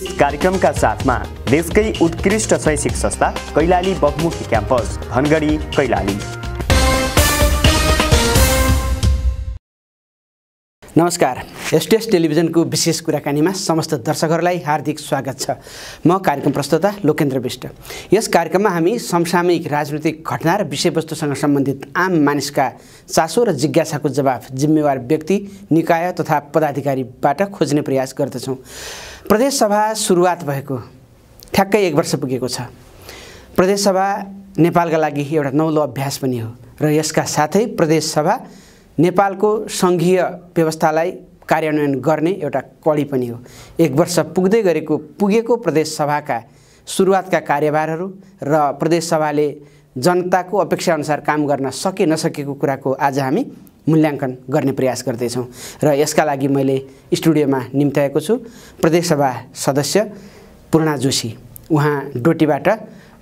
विशेष कार्यक्रमका साथमा देशकै उत्कृष्ट शैक्षिक संस्था कैलाली बहुमुखी क्याम्पस धनगढी कैलाली नमस्कार एसटिएस टेलिभिजनको विशेष कुराकानीमा समस्त दर्शकहरूलाई हार्दिक स्वागत छ म कार्यक्रम प्रस्तुता लोकेन्द्र विष्ट यस कार्यक्रममा हामी समसामयिक राजनीतिक घटना र विषयवस्तुसँग सम्बन्धित आम मानिसका चासो र जिज्ञासाको जवाफ जिम्मेवार व्यक्ति निकाय तथा पदाधिकारीबाट खोज्ने प्रयास गर्दछौँ प्रदेशसभा सुरुवात भएको ठ्याक्कै एक वर्ष पुगेको छ प्रदेशसभा नेपालका लागि एउटा नौलो अभ्यास पनि हो र यसका साथै प्रदेशसभा नेपालको सङ्घीय व्यवस्थालाई कार्यान्वयन गर्ने एउटा कडी पनि हो एक वर्ष पुग्दै गरेको पुगेको प्रदेशसभाका सुरुवातका कार्यभारहरू र प्रदेशसभाले जनताको अपेक्षाअनुसार काम गर्न सके नसकेको कुराको आज हामी मूल्याङ्कन गर्ने प्रयास गर्दैछौँ र यसका लागि मैले स्टुडियोमा निम्त्याएको छु प्रदेशसभा सदस्य पूर्णा जोशी उहाँ डोटीबाट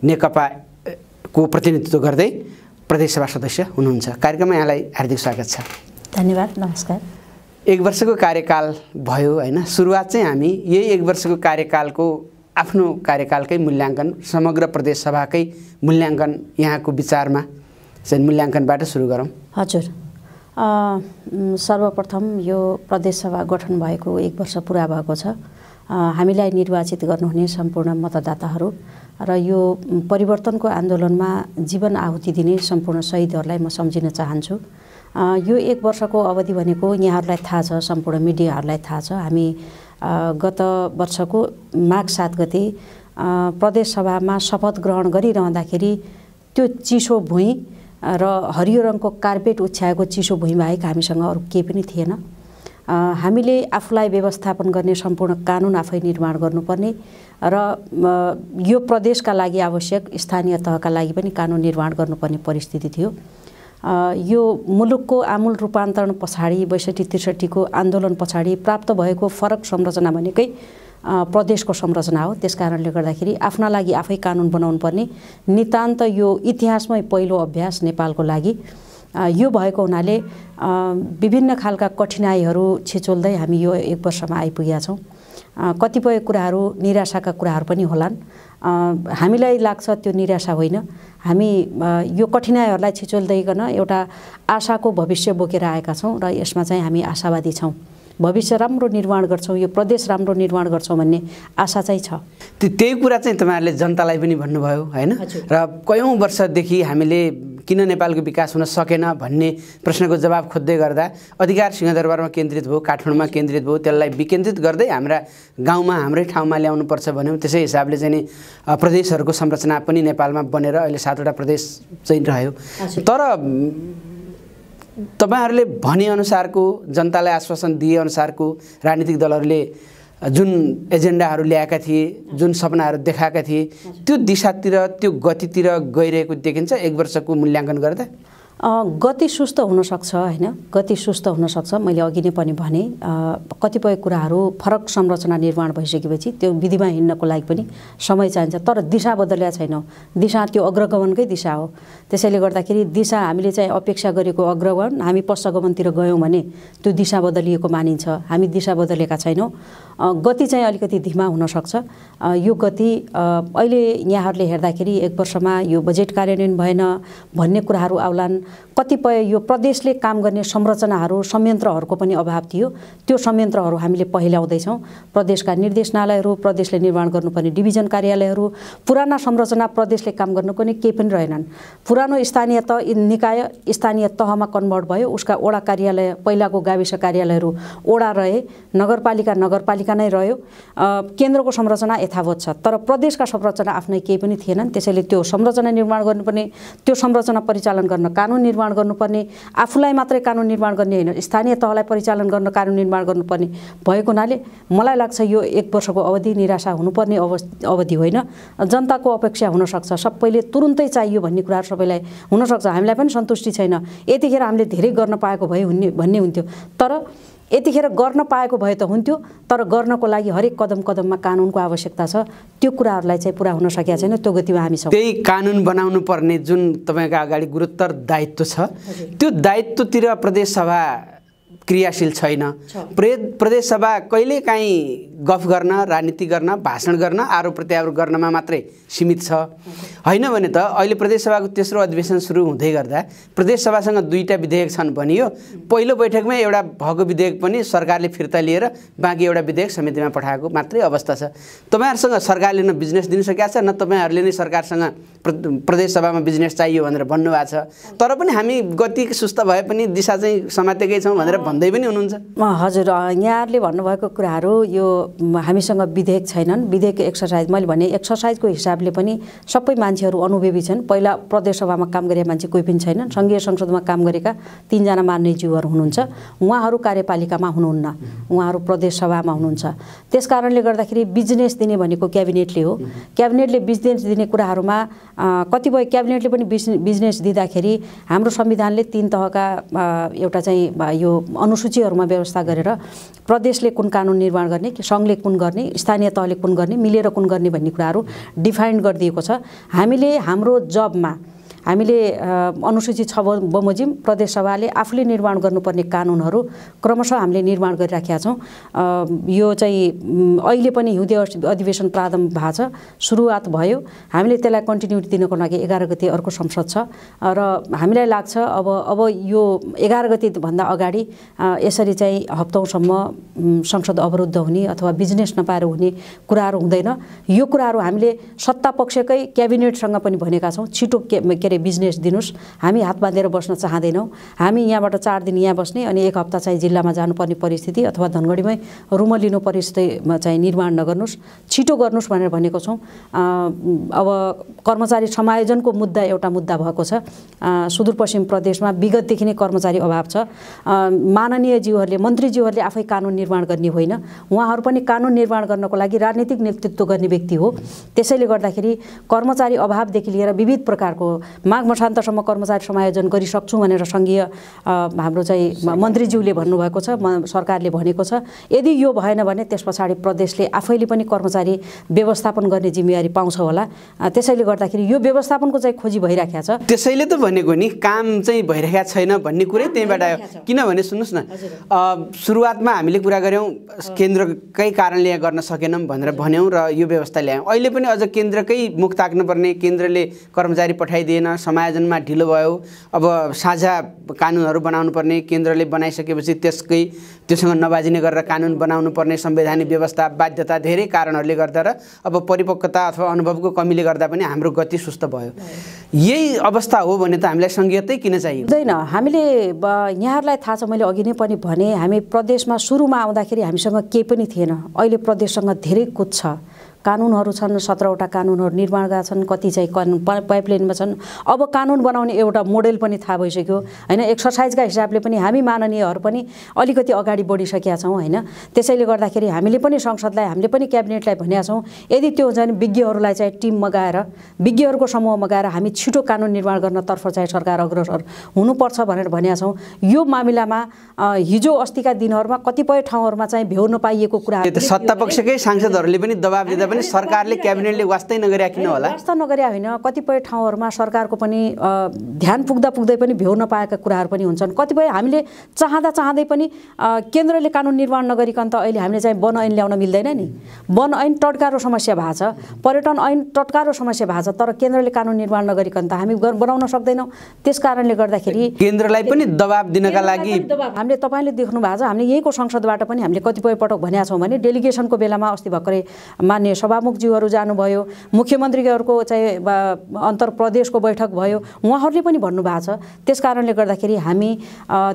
नेकपाको प्रतिनिधित्व गर्दै प्रदेशसभा सदस्य हुनुहुन्छ कार्यक्रममा यहाँलाई हार्दिक स्वागत छ धन्यवाद नमस्कार एक वर्षको कार्यकाल भयो होइन सुरुवात चाहिँ हामी यही एक वर्षको कार्यकालको आफ्नो कार्यकालकै मूल्याङ्कन समग्र प्रदेशसभाकै मूल्याङ्कन यहाँको विचारमा चाहिँ मूल्याङ्कनबाट सुरु गरौँ हजुर सर्वप्रथम यो प्रदेशसभा गठन भएको एक वर्ष पुरा भएको छ हामीलाई निर्वाचित गर्नुहुने सम्पूर्ण मतदाताहरू र यो परिवर्तनको आन्दोलनमा जीवन आहुति दिने सम्पूर्ण शहीदहरूलाई म सम्झिन चाहन्छु यो एक वर्षको अवधि भनेको यहाँहरूलाई थाहा छ सम्पूर्ण मिडियाहरूलाई थाहा छ हामी गत वर्षको माघ सात गते प्रदेशसभामा शपथ ग्रहण गरिरहँदाखेरि त्यो चिसो भुइँ र हरियो रङको कार्पेट उछ्याएको चिसो भुइँबाहेक हामीसँग अरू केही पनि थिएन हामीले आफूलाई व्यवस्थापन गर्ने सम्पूर्ण कानुन आफै निर्माण गर्नुपर्ने र यो प्रदेशका लागि आवश्यक स्थानीय तहका लागि पनि कानुन निर्माण गर्नुपर्ने परिस्थिति थियो यो मुलुकको आमूल रूपान्तरण पछाडि बैसठी त्रिसठीको आन्दोलन पछाडि प्राप्त भएको फरक संरचना भनेकै प्रदेशको संरचना हो त्यस कारणले गर्दाखेरि आफ्ना लागि आफै कानुन बनाउनु पर्ने नितान्त यो इतिहासमै पहिलो अभ्यास नेपालको लागि यो भएको हुनाले विभिन्न खालका कठिनाइहरू छिचोल्दै हामी यो एक वर्षमा आइपुगेका छौँ कतिपय कुराहरू निराशाका कुराहरू पनि होलान् हामीलाई लाग्छ त्यो निराशा होइन हामी यो कठिनाइहरूलाई छिचोल्दैकन एउटा आशाको भविष्य बोकेर आएका छौँ र यसमा चाहिँ हामी आशावादी छौँ भविष्य राम्रो निर्माण गर्छौँ यो प्रदेश राम्रो निर्माण गर्छौँ भन्ने आशा चाहिँ छ त्यही कुरा चाहिँ तपाईँहरूले जनतालाई पनि भन्नुभयो होइन र कयौँ वर्षदेखि हामीले किन नेपालको विकास हुन सकेन भन्ने प्रश्नको जवाब खोज्दै गर्दा अधिकार सिंहदरबारमा केन्द्रित भयो काठमाडौँमा केन्द्रित भयो त्यसलाई विकेन्द्रित गर्दै हाम्रा गाउँमा हाम्रै ठाउँमा ल्याउनुपर्छ भन्यौँ त्यसै हिसाबले चाहिँ नि प्रदेशहरूको संरचना पनि नेपालमा बनेर अहिले सातवटा प्रदेश चाहिँ रह्यो तर तपाईँहरूले भनेअनुसारको जनतालाई आश्वासन दिएअनुसारको राजनीतिक दलहरूले जुन एजेन्डाहरू ल्याएका थिए जुन सपनाहरू देखाएका थिए त्यो दिशातिर त्यो गतितिर गइरहेको देखिन्छ एक वर्षको मूल्याङ्कन गर्दा गति सुस्त हुनसक्छ होइन गति सुस्त हुनसक्छ मैले अघि नै पनि भने कतिपय कुराहरू फरक संरचना निर्माण भइसकेपछि त्यो विधिमा हिँड्नको लागि पनि समय चाहिन्छ तर दिशा बदलिया छैन दिशा त्यो अग्रगमनकै दिशा हो त्यसैले गर्दाखेरि दिशा हामीले चाहिँ अपेक्षा गरेको अग्रगमन हामी पश्चगमनतिर गयौँ भने त्यो दिशा बदलिएको मानिन्छ हामी दिशा बदलेका छैनौँ गति चाहिँ अलिकति धिमा हुनसक्छ यो गति अहिले यहाँहरूले हेर्दाखेरि एक वर्षमा यो बजेट कार्यान्वयन भएन भन्ने कुराहरू आउलान् कतिपय यो प्रदेशले काम गर्ने संरचनाहरू संयन्त्रहरूको पनि अभाव थियो त्यो संयन्त्रहरू हामीले पहिल्याउँदैछौँ प्रदेशका निर्देशनालयहरू प्रदेशले निर्माण गर्नुपर्ने डिभिजन कार्यालयहरू पुराना संरचना प्रदेशले काम गर्नुको नै केही पनि रहेनन् पुरानो स्थानीय तह निकाय स्थानीय तहमा कन्भर्ट भयो उसका वडा कार्यालय पहिलाको गाविस कार्यालयहरू ओडा रहे नगरपालिका नगरपालिका पालिका नै रह्यो केन्द्रको संरचना यथावत छ तर प्रदेशका संरचना आफ्नै केही पनि थिएनन् त्यसैले त्यो संरचना निर्माण गर्नुपर्ने त्यो संरचना परिचालन गर्न कानुन निर्माण गर्नुपर्ने आफूलाई मात्रै कानुन निर्माण गर्ने होइन स्थानीय तहलाई परिचालन गर्न कानुन निर्माण गर्नुपर्ने भएको हुनाले मलाई लाग्छ यो एक वर्षको अवधि निराशा हुनुपर्ने अव अवधि होइन जनताको अपेक्षा हुनसक्छ सबैले तुरुन्तै चाहियो भन्ने कुराहरू सबैलाई हुनसक्छ हामीलाई पनि सन्तुष्टि छैन यतिखेर हामीले धेरै गर्न पाएको भए हुने भन्ने हुन्थ्यो तर यतिखेर गर्न पाएको भए त हुन्थ्यो तर गर्नको लागि हरेक कदम कदममा कानुनको आवश्यकता छ त्यो कुराहरूलाई चाहिँ पुरा हुन सकेका छैन त्यो गतिमा हामी छौँ त्यही कानुन बनाउनु पर्ने जुन तपाईँको अगाडि गुरुत्तर दायित्व छ त्यो दायित्वतिर सभा क्रियाशील छैन प्रे प्रदेशसभा कहिलेकाहीँ गफ गर्न राजनीति गर्न भाषण गर्न आरोप प्रत्यारोप गर्नमा मात्रै सीमित छ होइन भने त अहिले प्रदेशसभाको तेस्रो अधिवेशन सुरु हुँदै गर्दा प्रदेशसभासँग दुईवटा विधेयक छन् भनियो पहिलो बैठकमै एउटा भएको विधेयक पनि सरकारले फिर्ता लिएर बाँकी एउटा विधेयक समितिमा पठाएको मात्रै अवस्था छ तपाईँहरूसँग सरकारले न बिजनेस दिन सकेका छ न तपाईँहरूले नै सरकारसँग प्रदेशसभामा बिजनेस चाहियो भनेर भन्नुभएको छ तर पनि हामी गति सुस्त भए पनि दिशा चाहिँ समातेकै छौँ भनेर भन्दै पनि हुनुहुन्छ हजुर यहाँहरूले भन्नुभएको कुराहरू यो हामीसँग विधेयक छैनन् विधेयक एक्सर्साइज मैले भने एक्सर्साइजको हिसाबले पनि सबै मान्छेहरू अनुभवी छन् पहिला प्रदेशसभामा काम गरेका मान्छे कोही पनि छैनन् सङ्घीय संसदमा काम गरेका तिनजना मान्यज्यूहरू हुनुहुन्छ उहाँहरू कार्यपालिकामा हुनुहुन्न उहाँहरू प्रदेशसभामा हुनुहुन्छ त्यस कारणले गर्दाखेरि बिजनेस दिने भनेको क्याबिनेटले हो क्याबिनेटले बिजनेस दिने कुराहरूमा कतिपय क्याबिनेटले पनि बिजनेस दिँदाखेरि हाम्रो संविधानले तिन तहका एउटा चाहिँ यो अनुसूचीहरूमा व्यवस्था गरेर प्रदेशले कुन कानुन निर्माण गर्ने कि सङ्घले कुन गर्ने स्थानीय तहले कुन गर्ने मिलेर कुन गर्ने भन्ने कुराहरू डिफाइन गरिदिएको छ हामीले हाम्रो जबमा हामीले अनुसूचित छ बमोजिम प्रदेशसभाले आफूले निर्माण गर्नुपर्ने कानुनहरू क्रमशः हामीले निर्माण गरिराखेका छौँ यो चाहिँ अहिले पनि हिउँदे अधिवेशन प्रारम्भ भएको छ सुरुवात भयो हामीले त्यसलाई कन्टिन्युटी दिनको लागि एघार गते अर्को संसद छ र हामीलाई लाग्छ अब अब यो एघार गतिभन्दा अगाडि यसरी चाहिँ हप्तौँसम्म संसद अवरुद्ध हुने अथवा बिजनेस नपाएर हुने कुराहरू हुँदैन यो कुराहरू हामीले सत्ता पक्षकै क्याबिनेटसँग पनि भनेका छौँ छिटो के अरे बिजनेस दिनुहोस् हामी हात बाँधेर बस्न चाहँदैनौँ हामी यहाँबाट चार दिन यहाँ बस्ने अनि एक हप्ता चाहिँ जिल्लामा जानुपर्ने परिस्थिति अथवा धनगढीमै रुम लिनु परिस्थितिमा चाहिँ निर्माण नगर्नुहोस् छिटो गर्नुहोस् भनेर भनेको छौँ अब कर्मचारी समायोजनको मुद्दा एउटा मुद्दा भएको छ सुदूरपश्चिम प्रदेशमा विगतदेखि नै कर्मचारी अभाव छ माननीयज्यूहरूले मन्त्रीज्यूहरूले आफै कानुन निर्माण गर्ने होइन उहाँहरू पनि कानुन निर्माण गर्नको लागि राजनीतिक नेतृत्व गर्ने व्यक्ति हो त्यसैले गर्दाखेरि कर्मचारी अभावदेखि लिएर विविध प्रकारको माघ मसान्तसम्म कर्मचारी समायोजन गरिसक्छौँ भनेर सङ्घीय हाम्रो चाहिँ मन्त्रीज्यूले भन्नुभएको छ सरकारले भनेको छ यदि यो भएन भने त्यस पछाडि प्रदेशले आफैले पनि कर्मचारी व्यवस्थापन गर्ने जिम्मेवारी पाउँछ होला त्यसैले गर्दाखेरि यो व्यवस्थापनको चाहिँ खोजी भइराखेको छ त्यसैले त भनेको नि काम चाहिँ भइरहेको छैन भन्ने कुरै त्यहीँबाट आयो किनभने सुन्नुहोस् न सुरुवातमा हामीले कुरा गऱ्यौँ केन्द्रकै कारणले यहाँ गर्न सकेनौँ भनेर भन्यौँ र यो व्यवस्था ल्यायौँ अहिले पनि अझ केन्द्रकै मुख ताक्नुपर्ने केन्द्रले कर्मचारी पठाइदिएन समायोजनमा ढिलो भयो अब साझा कानुनहरू बनाउनु पर्ने केन्द्रले बनाइसकेपछि त्यसकै त्योसँग नबाजिने गरेर कानुन बनाउनु पर्ने संवैधानिक व्यवस्था बाध्यता धेरै कारणहरूले गर्दा र अब परिपक्वता अथवा अनुभवको कमीले गर्दा पनि हाम्रो गति सुस्त भयो यही अवस्था हो भने त हामीलाई सङ्घीयतै किन चाहियो हुँदैन हामीले यहाँहरूलाई थाहा छ मैले अघि नै पनि भने हामी प्रदेशमा सुरुमा आउँदाखेरि हामीसँग केही पनि थिएन अहिले प्रदेशसँग धेरै कुद छ कानुनहरू छन् सत्रवटा कानुनहरू निर्माणका छन् कति चाहिँ कानुन पाइपलाइनमा छन् अब कानुन बनाउने एउटा मोडेल पनि थाहा भइसक्यो होइन एक्सर्साइजका हिसाबले पनि हामी माननीयहरू पनि अलिकति अगाडि बढिसकेका छौँ होइन त्यसैले गर्दाखेरि हामीले पनि संसदलाई हामीले पनि क्याबिनेटलाई भनेका छौँ यदि त्यो चाहिँ विज्ञहरूलाई चाहिँ टिम मगाएर विज्ञहरूको समूह मगाएर हामी छिटो कानुन निर्माण गर्नतर्फ चाहिँ सरकार अग्रसर हुनुपर्छ भनेर भनेका छौँ यो मामिलामा हिजो अस्तिका दिनहरूमा कतिपय ठाउँहरूमा चाहिँ भ्याउन पाइएको कुरा सत्तापक्षकै सांसदहरूले पनि दबाब दिँदा पनि सरकारले क्याबिनेटले वास्तै नगरे किन होला वास्ता नगरे होइन कतिपय ठाउँहरूमा सरकारको पनि ध्यान पुग्दा पुग्दै पनि भ्यौ नपाएका कुराहरू पनि हुन्छन् कतिपय हामीले चाहँदा चाहँदै पनि केन्द्रले कानुन निर्माण नगरिकन त अहिले हामीले चाहिँ वन ऐन ल्याउन मिल्दैन नि वन ऐन टटकारो समस्या भएको छ पर्यटन ऐन टड्कारो समस्या भएको छ तर केन्द्रले कानुन निर्माण नगरिकन त हामी बनाउन सक्दैनौँ त्यस कारणले गर्दाखेरि केन्द्रलाई पनि दबाब दिनका लागि हामीले तपाईँले देख्नु भएको छ हामीले यहीँको संसदबाट पनि हामीले कतिपय पटक भनेका छौँ भने डेलिगेसनको बेलामा अस्ति भर्खरै मान्य सभामुखज्यूहरू जानुभयो मुख्यमन्त्रीहरूको चाहिँ अन्तर प्रदेशको बैठक भयो उहाँहरूले पनि भन्नुभएको छ त्यस कारणले गर्दाखेरि हामी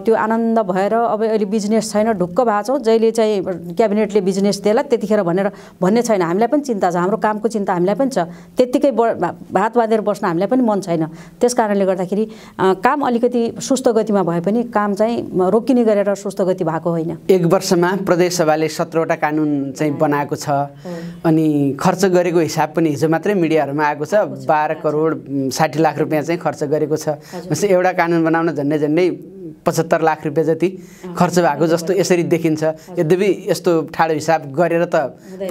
त्यो आनन्द भएर अब अहिले बिजनेस छैन ढुक्क भएको छौँ जहिले चाहिँ क्याबिनेटले बिजनेस दिएला त्यतिखेर भनेर भन्ने छैन हामीलाई पनि चिन्ता छ हाम्रो कामको चिन्ता हामीलाई पनि छ त्यत्तिकै भात बाँधेर बस्न हामीलाई पनि मन छैन त्यस कारणले गर्दाखेरि काम अलिकति सुस्त गतिमा भए पनि काम चाहिँ रोकिने गरेर सुस्त गति भएको होइन एक वर्षमा प्रदेशसभाले सत्रवटा कानुन चाहिँ बनाएको छ अनि खर्च गरेको हिसाब पनि हिजो मात्रै मिडियाहरूमा आएको छ बाह्र करोड साठी लाख रुपियाँ चाहिँ खर्च गरेको छ जस्तै एउटा कानुन बनाउन झन्डै झन्डै पचहत्तर लाख रुपियाँ जति खर्च भएको जस्तो यसरी देखिन्छ यद्यपि यस्तो ठाडो हिसाब गरेर त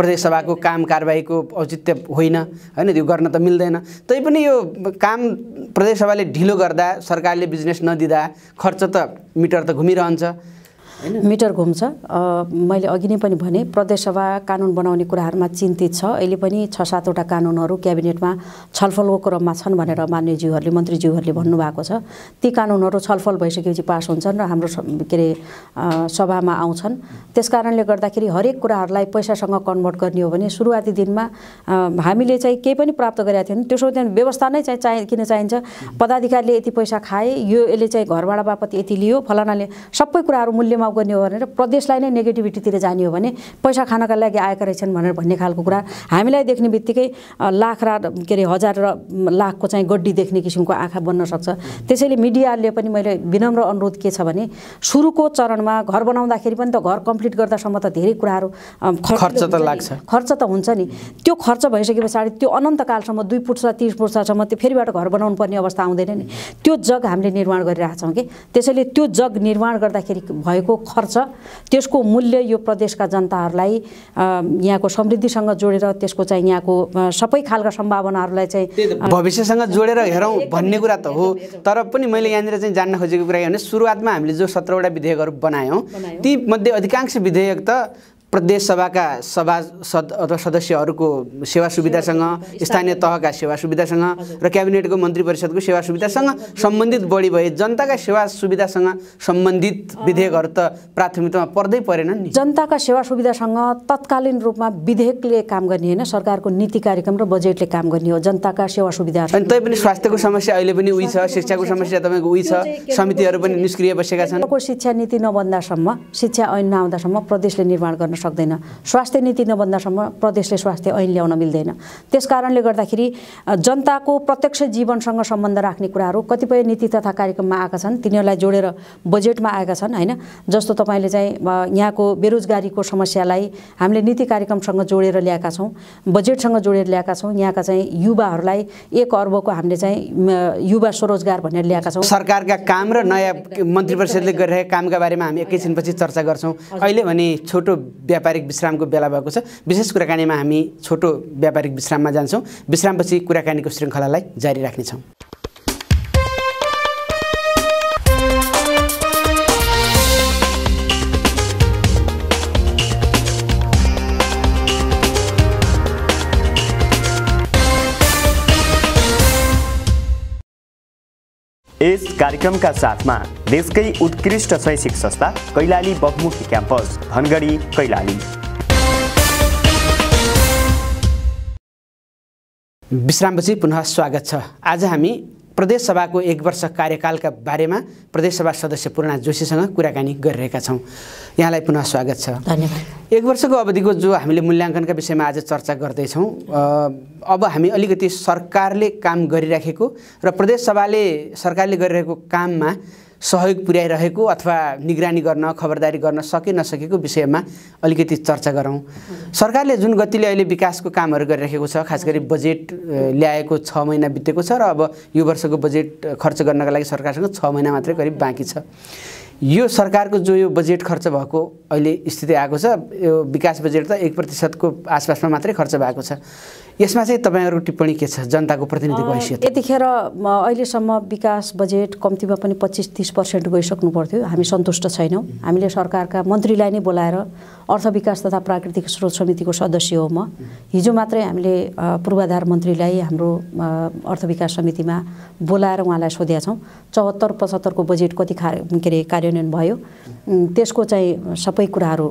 प्रदेश सभाको काम कारबाहीको औचित्य होइन होइन त्यो गर्न त मिल्दैन तैपनि यो काम प्रदेश सभाले ढिलो गर्दा सरकारले बिजनेस नदिँदा खर्च त मिटर त घुमिरहन्छ मिटर घुम्छ मैले अघि नै पनि भने प्रदेशसभा कानुन बनाउने कुराहरूमा चिन्तित छ अहिले पनि छ सातवटा कानुनहरू क्याबिनेटमा छलफलको क्रममा छन् भनेर मान्यज्यूहरूले मन्त्रीज्यूहरूले भन्नुभएको छ ती कानुनहरू छलफल भइसकेपछि पास हुन्छन् र हाम्रो के अरे सभामा आउँछन् त्यस कारणले गर्दाखेरि हरेक कुराहरूलाई पैसासँग कन्भर्ट गर्ने हो भने सुरुवाती दिनमा हामीले चाहिँ केही पनि प्राप्त गरेका थियौँ त्यसो त्यहाँदेखि व्यवस्था नै चाहिँ चाहि किन चाहिन्छ पदाधिकारीले यति पैसा खाए यो यसले चाहिँ घरबाट बापत यति लियो फलानाले सबै कुराहरू मूल्यमा चुनाव गर्ने हो भनेर प्रदेशलाई नै नेगेटिभिटीतिर जाने हो भने पैसा खानका लागि आएका रहेछन् भनेर भन्ने खालको कुरा हामीलाई देख्ने बित्तिकै लाख र के अरे हजार र लाखको चाहिँ गड्डी देख्ने किसिमको आँखा बन्न सक्छ त्यसैले मिडियाले पनि मैले विनम्र अनुरोध के छ भने सुरुको चरणमा घर बनाउँदाखेरि पनि त घर कम्प्लिट गर्दासम्म त धेरै कुराहरू खर्च त लाग्छ खर्च त हुन्छ नि त्यो खर्च भइसके पछाडि त्यो अनन्तकालसम्म दुई पुर्सा तिस पुर्सासम्म त्यो फेरिबाट घर बनाउनु पर्ने अवस्था आउँदैन नि त्यो जग हामीले निर्माण गरिरहेछौँ कि त्यसैले त्यो जग निर्माण गर्दाखेरि भएको खर्च त्यसको मूल्य यो प्रदेशका जनताहरूलाई यहाँको समृद्धिसँग जोडेर त्यसको चाहिँ यहाँको सबै खालका सम्भावनाहरूलाई चाहिँ भविष्यसँग जोडेर हेरौँ भन्ने कुरा त हो तर पनि मैले यहाँनिर चाहिँ जान्न खोजेको कुरा के भने सुरुवातमा हामीले जो सत्रवटा विधेयकहरू बनायौँ तीमध्ये अधिकांश विधेयक त प्रदेश सभाका सभा सद अथवा सदस्यहरूको सेवा सुविधासँग स्थानीय तहका सेवा सुविधासँग र क्याबिनेटको मन्त्री परिषदको सेवा सुविधासँग सम्बन्धित बढी भए जनताका सेवा सुविधासँग सम्बन्धित विधेयकहरू त प्राथमिकतामा पर्दै परेनन् नि जनताका सेवा सुविधासँग तत्कालीन रूपमा विधेयकले काम गर्ने होइन सरकारको नीति कार्यक्रम र बजेटले काम गर्ने हो जनताका सेवा सुविधा अनि तै पनि स्वास्थ्यको समस्या अहिले पनि उही छ शिक्षाको समस्या तपाईँको उही छ समितिहरू पनि निष्क्रिय बसेका छन् शिक्षा नीति नबन्दासम्म शिक्षा ऐन नआउँदासम्म प्रदेशले निर्माण गर्न सक्दैन स्वास्थ्य नीति नबन्दासम्म प्रदेशले स्वास्थ्य ऐन ल्याउन मिल्दैन त्यस कारणले गर्दाखेरि जनताको प्रत्यक्ष जीवनसँग सम्बन्ध राख्ने कुराहरू कतिपय नीति तथा कार्यक्रममा आएका छन् तिनीहरूलाई जोडेर बजेटमा आएका छन् होइन जस्तो तपाईँले चाहिँ यहाँको बेरोजगारीको समस्यालाई हामीले नीति कार्यक्रमसँग जोडेर ल्याएका छौँ बजेटसँग जोडेर ल्याएका छौँ यहाँका चाहिँ युवाहरूलाई एक अर्बको हामीले चाहिँ युवा स्वरोजगार भनेर ल्याएका छौँ सरकारका काम र नयाँ मन्त्री परिषदले गरिरहेका कामका बारेमा हामी एकैछिनपछि चर्चा गर्छौँ अहिले भने छोटो व्यापारिक विश्रामको बेला भएको छ विशेष कुराकानीमा हामी छोटो व्यापारिक विश्राममा जान्छौँ विश्रामपछि कुराकानीको श्रृङ्खलालाई जारी राख्नेछौँ यस कार्यक्रमका साथमा देशकै उत्कृष्ट शैक्षिक संस्था कैलाली बहुमुखी क्याम्पस धनगढी कैलाली विश्रामपछि पुनः स्वागत छ आज हामी प्रदेश सभाको एक वर्ष कार्यकालका बारेमा प्रदेशसभा सदस्य पूर्णा जोशीसँग कुराकानी गरिरहेका छौँ यहाँलाई पुनः स्वागत छ धन्यवाद एक वर्षको अवधिको जो हामीले मूल्याङ्कनका विषयमा आज चर्चा गर्दैछौँ अब हामी अलिकति सरकारले काम गरिराखेको र प्रदेशसभाले सरकारले गरिरहेको काममा सहयोग पुर्याइरहेको अथवा निगरानी गर्न खबरदारी गर्न सके नसकेको विषयमा अलिकति चर्चा गरौँ सरकारले जुन गतिले अहिले विकासको कामहरू गरिरहेको छ खास गरी बजेट ल्याएको छ महिना बितेको छ र अब यो वर्षको बजेट खर्च गर्नका लागि सरकारसँग छ महिना मात्रै करिब बाँकी छ यो सरकारको जो यो बजेट खर्च भएको अहिले स्थिति आएको छ यो विकास बजेट त एक प्रतिशतको आसपासमा मात्रै खर्च भएको छ यसमा चाहिँ तपाईँहरू टिप्पणी के छ जनताको प्रतिनिधिको हैसियत यतिखेर अहिलेसम्म विकास बजेट कम्तीमा पनि पच्चिस तिस पर्सेन्ट गइसक्नु पर्थ्यो हामी सन्तुष्ट छैनौँ हामीले सरकारका मन्त्रीलाई नै बोलाएर अर्थ विकास तथा प्राकृतिक स्रोत समितिको सदस्य हो म हिजो मात्रै हामीले पूर्वाधार मन्त्रीलाई हाम्रो अर्थ विकास समितिमा बोलाएर उहाँलाई सोधेका छौँ चौहत्तर पचहत्तरको बजेट कति खा के अरे कार्यान्वयन भयो त्यसको चाहिँ सबै कुराहरू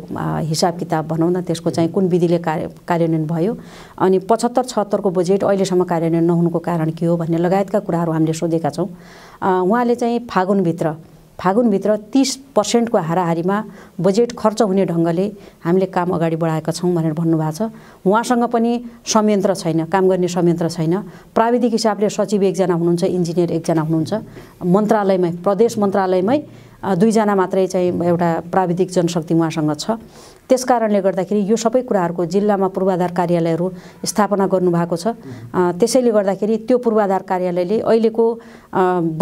हिसाब किताब भनौँ न त्यसको चाहिँ कुन विधिले कार्य कार्यान्वयन भयो अनि पचहत्तर सत्तर छत्तरको बजेट अहिलेसम्म कार्यान्वयन नहुनुको कारण के हो भन्ने लगायतका कुराहरू हामीले सोधेका छौँ उहाँले चाहिँ फागुनभित्र फागुनभित्र तिस पर्सेन्टको हाराहारीमा बजेट खर्च हुने ढङ्गले हामीले काम अगाडि बढाएका छौँ भनेर भन्नुभएको छ उहाँसँग पनि संयन्त्र छैन काम गर्ने संयन्त्र छैन प्राविधिक हिसाबले सचिव एकजना हुनुहुन्छ इन्जिनियर एकजना हुनुहुन्छ मन्त्रालयमै प्रदेश मन्त्रालयमै दुईजना मात्रै चाहिँ एउटा प्राविधिक जनशक्ति उहाँसँग छ त्यस कारणले गर्दाखेरि यो सबै कुराहरूको जिल्लामा पूर्वाधार कार्यालयहरू स्थापना गर्नुभएको छ त्यसैले गर्दाखेरि त्यो पूर्वाधार कार्यालयले अहिलेको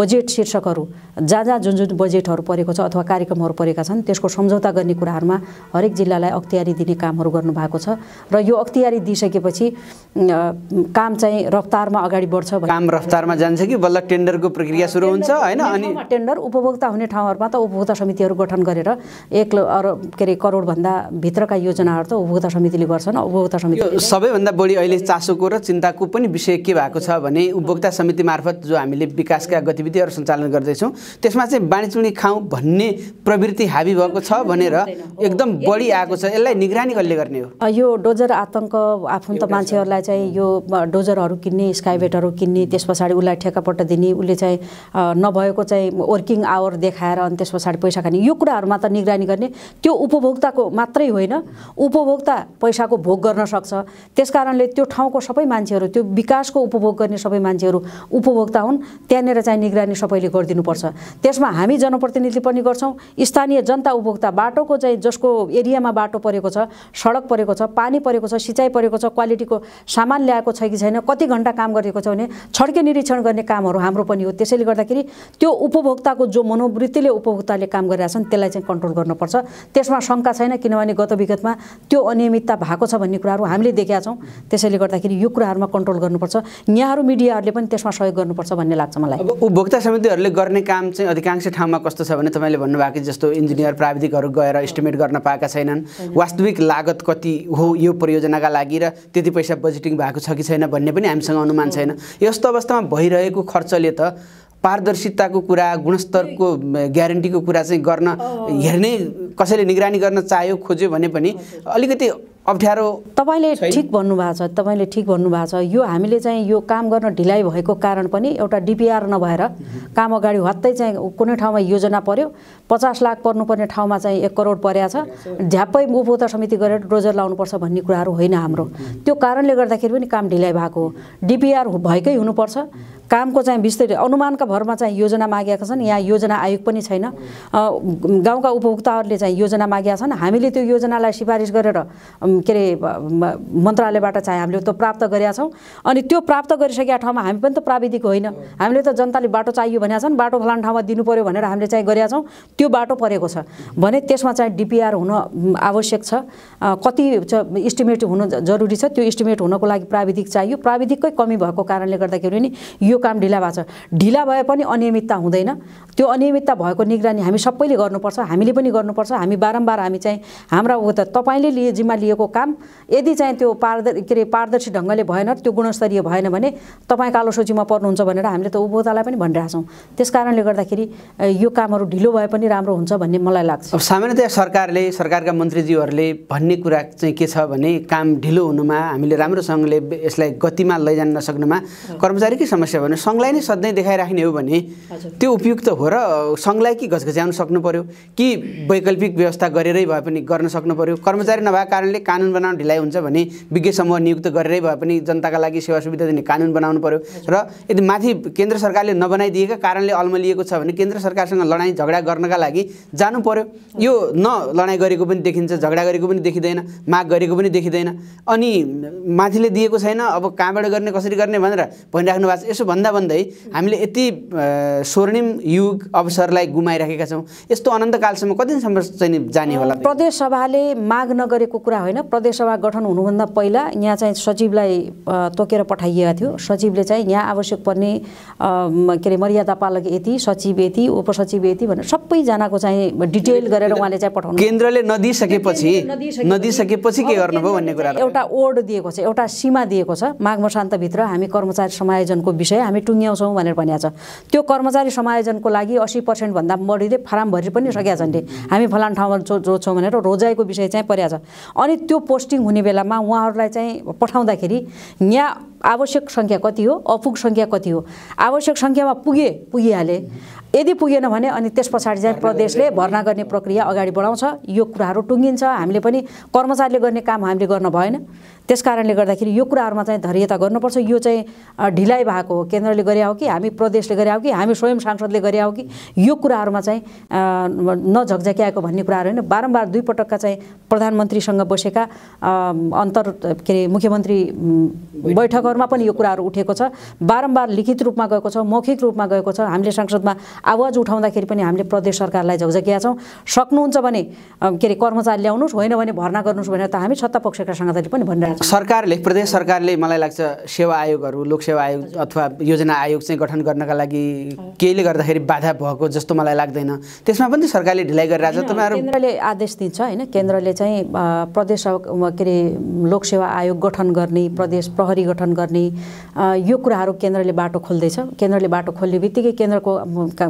बजेट शीर्षकहरू जहाँ जहाँ जुन जुन बजेटहरू परेको छ अथवा कार्यक्रमहरू परेका छन् त्यसको सम्झौता गर्ने कुराहरूमा हरेक जिल्लालाई अख्तियारी दिने कामहरू गर्नुभएको छ र यो अख्तियारी दिइसकेपछि काम चाहिँ रफ्तारमा अगाडि बढ्छ काम रफ्तारमा जान्छ कि बल्ल टेन्डरको प्रक्रिया सुरु हुन्छ होइन अनि टेन्डर उपभोक्ता हुने ठाउँहरूमा त उपभोक्ता समितिहरू गठन गरेर एक अरब के अरे करोडभन्दा भित्रका योजनाहरू त उपभोक्ता समितिले गर्छन् उपभोक्ता समिति सबैभन्दा बढी अहिले चासोको र चिन्ताको पनि विषय के भएको छ भने उपभोक्ता समिति मार्फत जो हामीले विकासका गतिविधिहरू सञ्चालन गर्दैछौँ त्यसमा चाहिँ बाँडीचुँडी खाउँ भन्ने प्रवृत्ति हाबी भएको छ भनेर एकदम बढी आएको छ यसलाई निगरानी कसले गर्ने हो यो डोजर आतङ्क आफन्त मान्छेहरूलाई चाहिँ यो डोजरहरू किन्ने स्काइबेटहरू किन्ने त्यस पछाडि उसलाई ठेक्कापट्ट दिने उसले चाहिँ नभएको चाहिँ वर्किङ आवर देखाएर अनि त्यस पछाडि पैसा खाने यो कुराहरूमा त निगरानी गर्ने त्यो उपभोक्ताको मात्रै मात्रै होइन उपभोक्ता पैसाको भोग गर्न सक्छ त्यस कारणले त्यो ठाउँको सबै मान्छेहरू त्यो विकासको उपभोग गर्ने सबै मान्छेहरू उपभोक्ता हुन् त्यहाँनिर चाहिँ निगरानी सबैले गरिदिनुपर्छ त्यसमा हामी जनप्रतिनिधि पनि गर्छौँ स्थानीय जनता उपभोक्ता बाटोको चाहिँ जसको एरियामा बाटो परेको छ सडक परेको छ पानी परेको छ सिँचाइ परेको छ क्वालिटीको सामान ल्याएको छ कि छैन कति घन्टा काम गरेको छ भने छड्के निरीक्षण गर्ने कामहरू हाम्रो पनि हो त्यसैले गर्दाखेरि त्यो उपभोक्ताको जो मनोवृत्तिले उपभोक्ताले काम गरिरहेछन् त्यसलाई चाहिँ कन्ट्रोल गर्नुपर्छ त्यसमा शङ्का छैन किनभने गत विगतमा त्यो अनियमितता भएको छ भन्ने कुराहरू हामीले देखेका छौँ त्यसैले गर्दाखेरि यो कुराहरूमा कन्ट्रोल गर्नुपर्छ यहाँहरू मिडियाहरूले पनि त्यसमा सहयोग गर्नुपर्छ भन्ने लाग्छ मलाई अब उपभोक्ता समितिहरूले गर्ने काम चाहिँ अधिकांश ठाउँमा कस्तो छ भने तपाईँले भन्नुभएको जस्तो इन्जिनियर प्राविधिकहरू गएर इस्टिमेट गर्न पाएका छैनन् वास्तविक लागत कति हो यो परियोजनाका लागि र त्यति पैसा बजेटिङ भएको छ कि छैन भन्ने पनि हामीसँग अनुमान छैन यस्तो अवस्थामा भइरहेको खर्चले त पारदर्शिताको कुरा गुणस्तरको ग्यारेन्टीको कुरा चाहिँ गर्न हेर्ने कसैले निगरानी गर्न चाह्यो खोज्यो भने पनि अलिकति अप्ठ्यारो तपाईँले ठिक भन्नुभएको छ तपाईँले ठिक भन्नुभएको छ यो हामीले चाहिँ यो काम गर्न ढिलाइ भएको कारण पनि एउटा डिपिआर नभएर काम अगाडि हत्तै चाहिँ कुनै ठाउँमा योजना पर्यो पचास लाख पर्नुपर्ने ठाउँमा चाहिँ एक करोड परेको छ झ्यापै उपभोक्ता समिति गरेर डोजर लाउनुपर्छ भन्ने कुराहरू होइन हाम्रो त्यो कारणले गर्दाखेरि पनि काम ढिलाइ भएको हो डिपिआर भएकै हुनुपर्छ कामको चाहिँ विस्तृत अनुमानका भरमा चाहिँ योजना मागेका छन् यहाँ योजना आयोग पनि छैन गाउँका उपभोक्ताहरूले चाहिँ योजना मागेका छन् हामीले त्यो योजनालाई सिफारिस गरेर के अरे मन्त्रालयबाट चाहिँ हामीले त्यो प्राप्त गरेका छौँ अनि त्यो प्राप्त गरिसकेका ठाउँमा हामी पनि त प्राविधिक होइन हामीले त जनताले बाटो चाहियो भनेका छन् बाटो फलान ठाउँमा दिनु पऱ्यो भनेर हामीले चाहिँ गरेका छौँ त्यो बाटो परेको छ भने त्यसमा चाहिँ डिपिआर हुन आवश्यक छ कति इस्टिमेट हुन जरुरी छ त्यो इस्टिमेट हुनको लागि प्राविधिक चाहियो प्राविधिककै कमी भएको कारणले गर्दाखेरि नि यो यो काम ढिला भएको छ ढिला भए पनि अनियमितता हुँदैन त्यो अनियमितता भएको निगरानी हामी सबैले गर्नुपर्छ हामीले पनि गर्नुपर्छ हामी बारम्बार हामी चाहिँ हाम्रा उ त तपाईँले लिए जिम्मा लिएको काम यदि चाहिँ त्यो पारदर् के अरे पारदर्शी ढङ्गले भएन त्यो गुणस्तरीय भएन भने तपाईँ कालो सूचीमा पर्नुहुन्छ भनेर हामीले त उपभोक्तालाई पनि भनिरहेछौँ त्यस कारणले गर्दाखेरि यो कामहरू ढिलो भए पनि राम्रो हुन्छ भन्ने मलाई लाग्छ अब सामान्यतया सरकारले सरकारका मन्त्रीज्यूहरूले भन्ने कुरा चाहिँ के छ भने काम ढिलो हुनुमा हामीले राम्रोसँगले यसलाई गतिमा लैजान नसक्नुमा कर्मचारीकै समस्या भने सङ्घलाई नै सधैँ देखाइराख्ने हो भने त्यो उपयुक्त हो र सङ्घलाई कि घचघच्याउन सक्नु पर्यो कि वैकल्पिक व्यवस्था गरेरै भए पनि गर्न सक्नु पऱ्यो कर्मचारी नभएको कारणले कानुन बनाउन ढिलाइ हुन्छ भने विज्ञ समूह नियुक्त गरेरै भए पनि जनताका लागि सेवा सुविधा दिने कानुन बनाउनु पर्यो र यदि माथि केन्द्र सरकारले नबनाइदिएका कारणले अल्मलिएको छ भने केन्द्र सरकारसँग लडाइँ झगडा गर्नका लागि जानु पर्यो यो न लडाइँ गरेको पनि देखिन्छ झगडा गरेको पनि देखिँदैन माग गरेको पनि देखिँदैन अनि माथिले दिएको छैन अब कहाँबाट गर्ने कसरी गर्ने भनेर भनिराख्नु भएको छ यसो भन्दा भन्दै हामीले यति स्वर्णिम युग अवसरलाई गुमाइराखेका छौँ यस्तो अनन्तकालसम्म कतिसम्म चाहिँ जाने होला प्रदेश सभाले माग नगरेको कुरा होइन प्रदेश सभा गठन हुनुभन्दा पहिला यहाँ चाहिँ सचिवलाई तोकेर पठाइएको थियो सचिवले चाहिँ यहाँ आवश्यक पर्ने के अरे मर्यादा पालक यति सचिव यति उपसचिव यति भनेर सबैजनाको चाहिँ डिटेल गरेर उहाँले चाहिँ पठाउनु केन्द्रले नदिइसकेपछि नदिइसकेपछि के गर्नुभयो भन्ने कुरा एउटा ओड दिएको छ एउटा सीमा दिएको छ माघ मसान्तभित्र हामी कर्मचारी समायोजनको विषय हामी टुङ्ग्याउँछौँ भनेर भनिएको छ त्यो कर्मचारी समायोजनको लागि असी पर्सेन्टभन्दा बढीले फारम भरि पनि सकिया छन् हामी फलान ठाउँमा जो जोड्छौँ भनेर रोजाइको विषय चाहिँ परेको छ अनि त्यो पोस्टिङ हुने बेलामा उहाँहरूलाई चाहिँ पठाउँदाखेरि यहाँ आवश्यक सङ्ख्या कति हो अपुग सङ्ख्या कति हो आवश्यक सङ्ख्यामा पुगे पुगिहाले यदि पुगेन भने अनि त्यस पछाडि चाहिँ प्रदेशले भर्ना गर्ने प्रक्रिया अगाडि बढाउँछ यो कुराहरू टुङ्गिन्छ हामीले पनि कर्मचारीले गर्ने काम हामीले गर्न भएन त्यस कारणले गर्दाखेरि यो कुराहरूमा चाहिँ धैर्यता गर्नुपर्छ यो चाहिँ ढिलाइ भएको हो केन्द्रले गरे हो कि हामी प्रदेशले गरे हो कि हामी स्वयं सांसदले गरे हो कि यो कुराहरूमा चाहिँ नझकझक्याएको भन्ने कुराहरू होइन बारम्बार दुईपटकका चाहिँ प्रधानमन्त्रीसँग बसेका अन्तर के अरे मुख्यमन्त्री बैठक खबरमा पनि यो कुराहरू उठेको छ बारम्बार लिखित रूपमा गएको छ मौखिक रूपमा गएको छ हामीले संसदमा आवाज उठाउँदाखेरि पनि हामीले प्रदेश सरकारलाई झकझकिया छौँ सक्नुहुन्छ भने के अरे कर्मचारी ल्याउनुहोस् होइन भने भर्ना गर्नुहोस् भनेर त हामी सत्ता पक्षका सङ्गठनले पनि भनिरहेको छौँ सरकारले प्रदेश सरकारले मलाई लाग्छ सेवा आयोगहरू लोकसेवा आयोग अथवा योजना आयोग चाहिँ गठन गर्नका लागि केहीले गर्दाखेरि बाधा भएको जस्तो मलाई लाग्दैन त्यसमा पनि सरकारले ढिलाइ गरेर केन्द्रले आदेश दिन्छ होइन केन्द्रले चाहिँ प्रदेश के अरे लोकसेवा आयोग गठन गर्ने प्रदेश प्रहरी गठन गर्ने गर्ने यो कुराहरू केन्द्रले बाटो खोल्दैछ केन्द्रले बाटो खोल्ने बित्तिकै केन्द्रको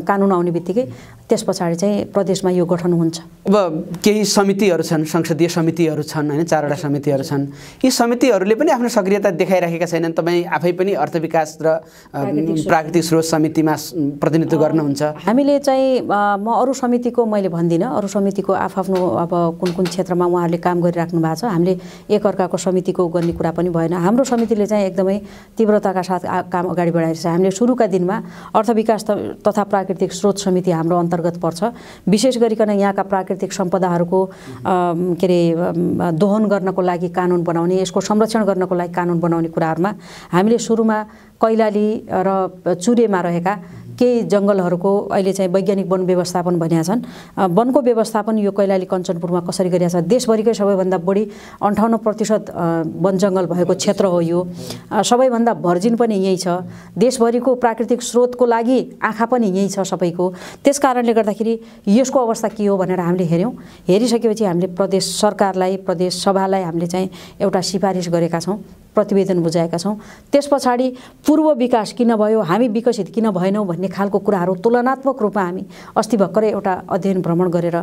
कानुन आउने बित्तिकै त्यस पछाडि चाहिँ प्रदेशमा यो गठन हुन्छ अब केही समितिहरू छन् संसदीय समितिहरू छन् होइन चारवटा समितिहरू छन् यी समितिहरूले पनि आफ्नो सक्रियता देखाइराखेका छैनन् तपाईँ आफै पनि अर्थ विकास र प्राकृतिक स्रोत समितिमा प्रतिनिधित्व गर्नुहुन्छ हामीले चाहिँ म अरू समितिको मैले भन्दिनँ अरू समितिको आफआफ्नो अब कुन कुन क्षेत्रमा उहाँहरूले काम गरिराख्नु भएको छ हामीले एकअर्काको समितिको गर्ने कुरा पनि भएन हाम्रो समितिले चाहिँ एकदमै तीव्रताका साथ काम अगाडि बढाइरहेछ हामीले सुरुका दिनमा अर्थ विकास तथा प्राकृतिक स्रोत समिति हाम्रो अन्तर्गत पर्छ विशेष गरिकन यहाँका प्राकृतिक सम्पदाहरूको के अरे दोहन गर्नको लागि कानुन बनाउने यसको संरक्षण गर्नको लागि कानुन बनाउने कुराहरूमा हामीले सुरुमा कैलाली र चुरेमा रहेका केही जङ्गलहरूको अहिले चाहिँ वैज्ञानिक वन व्यवस्थापन भनेका छन् वनको व्यवस्थापन यो कैलाली कञ्चनपुरमा कसरी गरिरहेको छ देशभरिकै सबैभन्दा बढी अन्ठाउन्न प्रतिशत वन जङ्गल भएको क्षेत्र हो यो सबैभन्दा भर्जिन पनि यहीँ छ देशभरिको प्राकृतिक स्रोतको लागि आँखा पनि यहीँ छ सबैको त्यस कारणले गर्दाखेरि यसको अवस्था के हो भनेर हामीले हेऱ्यौँ हेरिसकेपछि हामीले प्रदेश सरकारलाई प्रदेश सभालाई हामीले चाहिँ एउटा सिफारिस गरेका छौँ प्रतिवेदन बुझाएका छौँ त्यस पछाडि पूर्व विकास किन भयो हामी विकसित किन भएनौँ भन्ने खालको कुराहरू तुलनात्मक रूपमा हामी अस्ति भर्खरै एउटा अध्ययन भ्रमण गरेर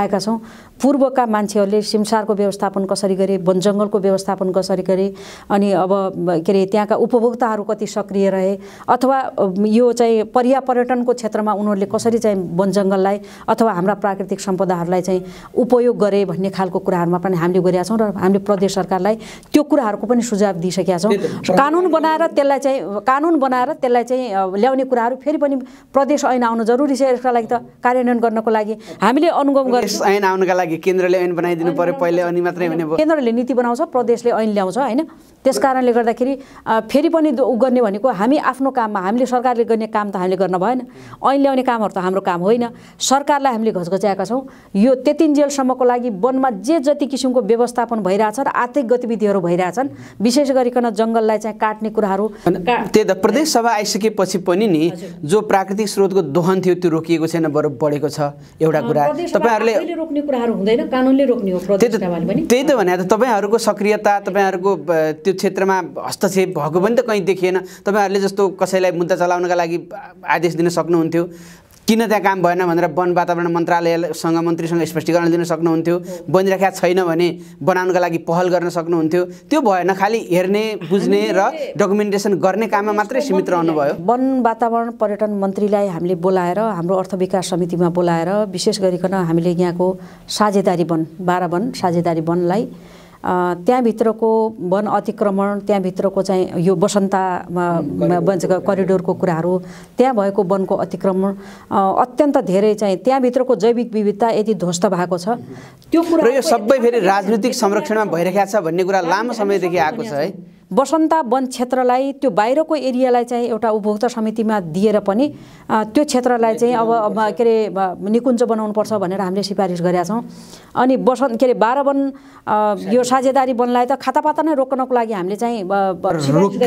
आएका छौँ पूर्वका मान्छेहरूले सिमसारको व्यवस्थापन कसरी गरे वन जङ्गलको व्यवस्थापन कसरी गरे अनि अब के अरे त्यहाँका उपभोक्ताहरू कति सक्रिय रहे अथवा यो चाहिँ पर्या क्षेत्रमा उनीहरूले कसरी चाहिँ वन जङ्गललाई अथवा हाम्रा प्राकृतिक सम्पदाहरूलाई चाहिँ उपयोग गरे भन्ने खालको कुराहरूमा पनि हामीले गरेका छौँ र हामीले प्रदेश सरकारलाई त्यो कुराहरूको पनि सुझाव दिइसकेका छौँ कानुन बनाएर त्यसलाई चाहिँ कानुन बनाएर त्यसलाई चाहिँ ल्याउने कुराहरू फेरि पनि प्रदेश ऐन आउनु जरुरी छ यसका लागि त कार्यान्वयन गर्नको लागि हामीले अनुगम गर्छ ऐन आउनका लागि केन्द्रले ऐन बनाइदिनु पर्यो पहिले अनि मात्रै हुने केन्द्रले नीति बनाउँछ प्रदेशले ऐन ल्याउँछ होइन त्यस कारणले गर्दाखेरि फेरि पनि ऊ गर्ने भनेको हामी आफ्नो काममा हामीले सरकारले गर्ने काम त हामीले गर्न भएन ऐन ल्याउने कामहरू त हाम्रो काम होइन सरकारलाई हामीले घचघच्याएका छौँ यो जेलसम्मको लागि वनमा जे जति किसिमको व्यवस्थापन भइरहेछ र आर्थिक गतिविधिहरू भइरहेछन् विशेष गरिकन जङ्गललाई चाहिँ काट्ने कुराहरू त्यही त प्रदेशसभा आइसकेपछि पनि नि जो प्राकृतिक स्रोतको दोहन थियो त्यो रोकिएको छैन बरु बढेको छ एउटा कुरा तपाईँहरूले रोक्ने कुराहरू हुँदैन कानुनले रोक्ने हो त्यही त भने त तपाईँहरूको सक्रियता तपाईँहरूको त्यो क्षेत्रमा हस्तक्षेप भएको पनि त कहीँ देखिएन तपाईँहरूले जस्तो कसैलाई मुद्दा चलाउनका लागि आदेश दिन सक्नुहुन्थ्यो किन त्यहाँ काम भएन भनेर वन वातावरण मन्त्रालयसँग मन्त्रीसँग स्पष्टीकरण दिन सक्नुहुन्थ्यो बनिरहेका छैन भने बनाउनका लागि पहल गर्न सक्नुहुन्थ्यो त्यो भएन खालि हेर्ने बुझ्ने र डकुमेन्टेसन गर्ने काममा मात्रै सीमित रहनुभयो वन वातावरण पर्यटन मन्त्रीलाई हामीले बोलाएर हाम्रो अर्थ विकास समितिमा बोलाएर विशेष गरिकन हामीले यहाँको साझेदारी वन बाह्र वन साझेदारी वनलाई त्यहाँभित्रको वन अतिक्रमण त्यहाँभित्रको चाहिँ यो बसन्ता करिडोरको कुराहरू त्यहाँ भएको वनको अतिक्रमण अत्यन्त धेरै चाहिँ त्यहाँभित्रको जैविक विविधता यति ध्वस्त भएको छ त्यो कुरा यो सबै फेरि राजनीतिक संरक्षणमा भइरहेको छ भन्ने कुरा लामो समयदेखि आएको छ है बसन्ता वन क्षेत्रलाई त्यो बाहिरको एरियालाई चाहिँ एउटा उपभोक्ता समितिमा दिएर पनि त्यो क्षेत्रलाई चाहिँ अब के अरे निकुञ्ज बनाउनुपर्छ भनेर हामीले सिफारिस गरेका छौँ अनि बसन्त के अरे बाह्र वन यो साझेदारी वनलाई त खातापाता नै रोक्नको लागि हामीले चाहिँ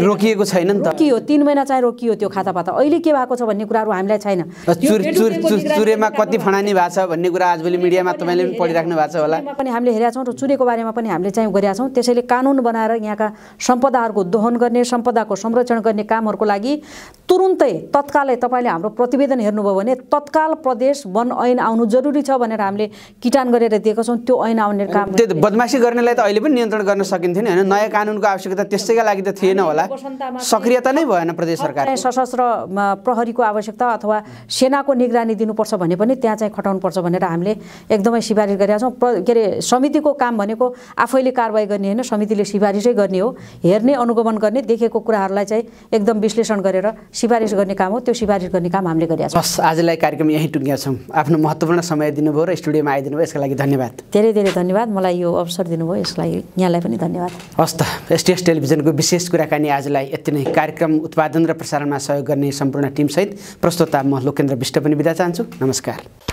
रोकिएको छैन नि त हो तिन महिना चाहिँ रोकियो त्यो खातापाता अहिले के भएको छ भन्ने कुराहरू हामीलाई छैन चुरेमा कति फडानी भएको छ भन्ने कुरा आजभोलि मिडियामा तपाईँले पनि पढिराख्नु भएको छ होला पनि हामीले हेरेका छौँ र चुरेको बारेमा पनि हामीले चाहिँ गरेका छौँ त्यसैले कानुन बनाएर यहाँका सम्पदाहरूको दोहन गर्ने सम्पदाको संरक्षण गर्ने कामहरूको लागि तुरुन्तै तत्कालै तपाईँले हाम्रो प्रतिवेदन हेर्नुभयो भने तत्काल प्रदेश वन ऐन आउनु जरुरी छ भनेर हामीले किटान गरेर दिएका छौँ त्यो ऐन आउने काम त्यो बदमासी गर्नेलाई त अहिले पनि नियन्त्रण गर्न सकिन्थ्यो नि होइन नयाँ कानुनको आवश्यकता त्यसैका लागि त थिएन होला सक्रियता नै भएन प्रदेश सरकार सशस्त्र प्रहरीको आवश्यकता अथवा सेनाको निगरानी दिनुपर्छ भने पनि त्यहाँ चाहिँ खटाउनुपर्छ भनेर हामीले एकदमै सिफारिस गरेका छौँ के अरे समितिको काम भनेको आफैले कारवाही गर्ने होइन समितिले सिफारिसै गर्ने हो हेर्ने अनुगमन गर्ने देखेको कुराहरूलाई चाहिँ एकदम विश्लेषण गरेर सिफारिस गर्ने काम हो त्यो सिफारिस गर्ने काम काम हामीले गरिरहेको छौँ हस् आजलाई कार्यक्रम यहीँ टुङ्ग्या छौँ आफ्नो महत्त्वपूर्ण समय दिनुभयो र स्टुडियोमा आइदिनु भयो यसका लागि धन्यवाद धेरै धेरै धन्यवाद मलाई यो अवसर दिनुभयो लागि यहाँलाई पनि धन्यवाद हस् त एसटिएस टेलिभिजनको विशेष कुराकानी आजलाई यति नै कार्यक्रम उत्पादन र प्रसारणमा सहयोग गर्ने सम्पूर्ण टिमसहित प्रस्तुता म लोकेन्द्र विष्ट पनि बिदा चाहन्छु नमस्कार